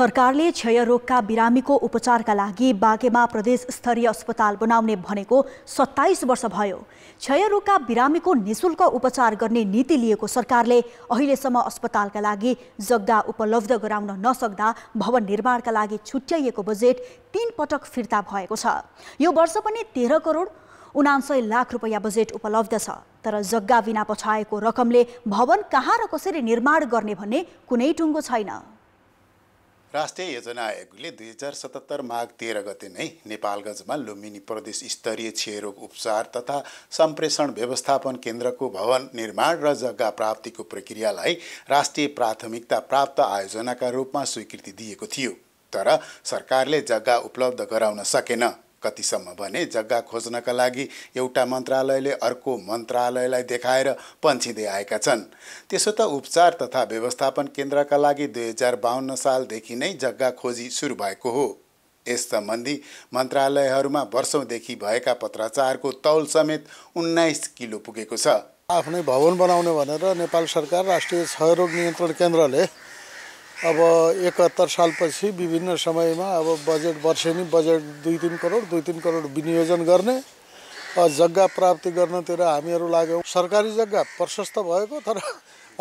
सरकारले क्षयरोगका बिरामीको उपचारका लागि बागेमा प्रदेश स्तरीय अस्पताल बनाउने भनेको सत्ताइस वर्ष भयो क्षयरोगका बिरामीको निशुल्क उपचार गर्ने नीति लिएको सरकारले अहिलेसम्म अस्पतालका लागि जग्गा उपलब्ध गराउन नसक्दा भवन निर्माणका लागि छुट्याइएको बजेट तीन पटक फिर्ता भएको छ यो वर्ष पनि तेह्र करोड उनान्सय लाख रुपियाँ बजेट उपलब्ध छ तर जग्गा बिना पछाएको रकमले भवन कहाँ र कसरी निर्माण गर्ने भन्ने कुनै टुङ्गो छैन राष्ट्रिय योजना आयोगले दुई हजार सतहत्तर माघ तेह्र गते नै नेपालगञ्जमा लुम्बिनी प्रदेश स्तरीय क्षयरोग उपचार तथा सम्प्रेषण व्यवस्थापन केन्द्रको भवन निर्माण र जग्गा प्राप्तिको प्रक्रियालाई राष्ट्रिय प्राथमिकता प्राप्त आयोजनाका रूपमा स्वीकृति दिएको थियो तर सरकारले जग्गा उपलब्ध गराउन सकेन कतिसम्म भने जग्गा खोज्नका लागि एउटा मन्त्रालयले अर्को मन्त्रालयलाई देखाएर पन्छिँदै आएका छन् त्यसो त उपचार तथा व्यवस्थापन केन्द्रका लागि दुई हजार बाहन्न सालदेखि नै जग्गा खोजी सुरु भएको हो यस सम्बन्धी मन्त्रालयहरूमा वर्षौँदेखि भएका पत्राचारको तौल समेत उन्नाइस किलो पुगेको छ आफ्नै भवन बनाउने भनेर नेपाल सरकार राष्ट्रिय क्षयरोग नियन्त्रण केन्द्रले अब एकहत्तर सालपछि विभिन्न समयमा अब बजेट वर्षेनी बजेट दुई तिन करोड दुई तिन करोड विनियोजन गर्ने जग्गा प्राप्ति गर्नतिर हामीहरू लाग्यौँ सरकारी जग्गा प्रशस्त भएको तर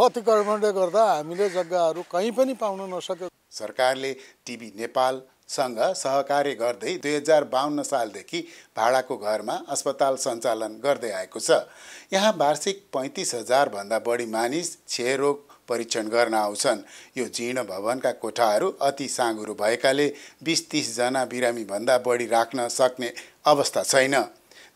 अतिक्रमणले गर्दा हामीले जग्गाहरू कहीँ पनि पाउन नसक्यो सरकारले टिभी नेपाल सँग सहकार्य गर्दै दुई हजार बाहन्न सालदेखि भाडाको घरमा अस्पताल सञ्चालन गर्दै आएको छ यहाँ वार्षिक पैँतिस हजारभन्दा बढी मानिस क्षयरोग परीक्षण गर्न आउँछन् यो जीर्ण भवनका कोठाहरू अति साँगुरो भएकाले बिस तिसजना बिरामीभन्दा बढी राख्न सक्ने अवस्था छैन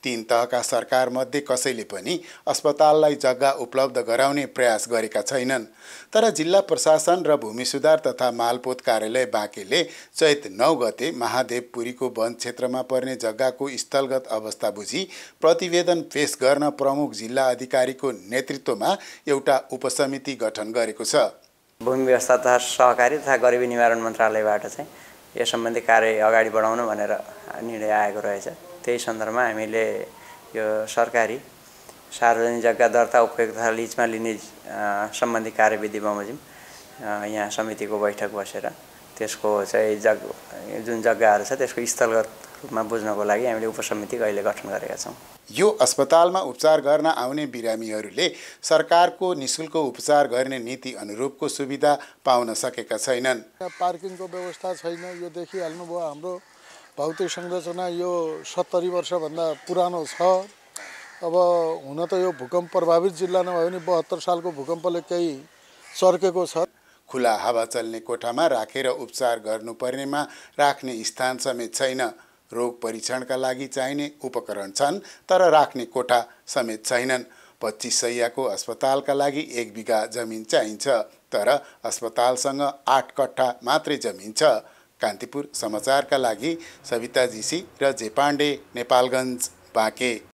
तीन तहका सरकारमध्ये कसैले पनि अस्पताललाई जग्गा उपलब्ध गराउने प्रयास गरेका छैनन् तर जिल्ला प्रशासन र भूमि सुधार तथा मालपोत कार्यालय बाँकेले चैत नौ गते महादेवपुरीको वन क्षेत्रमा पर्ने जग्गाको स्थलगत अवस्था बुझी प्रतिवेदन पेश गर्न प्रमुख जिल्ला अधिकारीको नेतृत्वमा एउटा उपसमिति गठन गरेको छ भूमि व्यवस्था तथा सहकारी तथा गरिबी निवारण मन्त्रालयबाट चाहिँ यस सम्बन्धी कार्य अगाडि बढाउनु भनेर निर्णय आएको रहेछ त्यही सन्दर्भमा हामीले यो सरकारी सार्वजनिक जग्गा दर्ता उपयोग लिचमा लिजमा लिने सम्बन्धी कार्यविधि बमोजिम यहाँ समितिको बैठक बसेर त्यसको चाहिँ जग जुन जग्गाहरू छ त्यसको स्थलगत रूपमा बुझ्नको लागि हामीले उपसमिति अहिले गठन गरेका छौँ यो अस्पतालमा उपचार गर्न आउने बिरामीहरूले सरकारको निशुल्क उपचार गर्ने नीति अनुरूपको सुविधा पाउन सकेका छैनन् पार्किङको व्यवस्था छैन यो देखिहाल्नुभयो हाम्रो भौतिक संरचना यो सत्तरी वर्षभन्दा पुरानो छ अब हुन त यो भूकम्प प्रभावित जिल्ला नभए पनि बहत्तर सालको भूकम्पले केही चर्केको छ खुला हावा चल्ने कोठामा राखेर उपचार गर्नुपर्नेमा राख्ने स्थान समेत छैन रोग परीक्षणका लागि चाहिने उपकरण छन् तर राख्ने कोठा समेत छैनन् पच्चिस सयको अस्पतालका लागि एक बिघा जमिन चाहिन्छ तर अस्पतालसँग आठ कट्ठा मात्रै जमिन छ कान्तिपुर समाचारका लागि सविता जीसी र जे पाण्डे नेपालगञ्ज बाँके